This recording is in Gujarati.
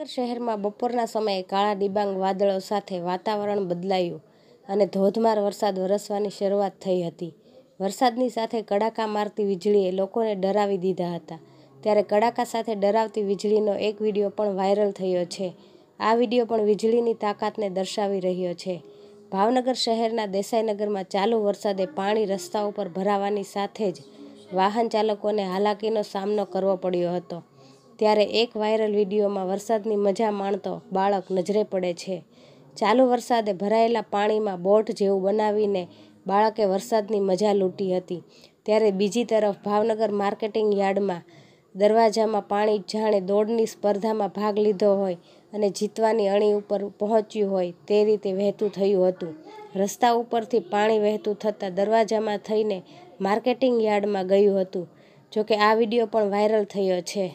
જામનગર શહેરમાં બપોરના સમયે કાળા ડિબાંગ વાદળો સાથે વાતાવરણ બદલાયું અને ધોધમાર વરસાદ વરસવાની શરૂઆત થઈ હતી વરસાદની સાથે કડાકા મારતી વીજળીએ લોકોને ડરાવી દીધા હતા ત્યારે કડાકા સાથે ડરાવતી વીજળીનો એક વિડીયો પણ વાયરલ થયો છે આ વિડીયો પણ વીજળીની તાકાતને દર્શાવી રહ્યો છે ભાવનગર શહેરના દેસાઈનગરમાં ચાલુ વરસાદે પાણી રસ્તા ઉપર ભરાવાની સાથે જ વાહન ચાલકોને હાલાકીનો સામનો કરવો પડ્યો હતો ત્યારે એક વાયરલ વિડીયોમાં વરસાદની મજા માણતો બાળક નજરે પડે છે ચાલુ વરસાદે ભરાયેલા પાણીમાં બોટ જેવું બનાવીને બાળકે વરસાદની મજા લૂંટી હતી ત્યારે બીજી તરફ ભાવનગર માર્કેટિંગ યાર્ડમાં દરવાજામાં પાણી જાણે દોડની સ્પર્ધામાં ભાગ લીધો હોય અને જીતવાની અણી ઉપર પહોંચ્યું હોય તે રીતે વહેતું થયું હતું રસ્તા ઉપરથી પાણી વહેતું થતાં દરવાજામાં થઈને માર્કેટિંગ યાર્ડમાં ગયું હતું જોકે આ વિડીયો પણ વાયરલ થયો છે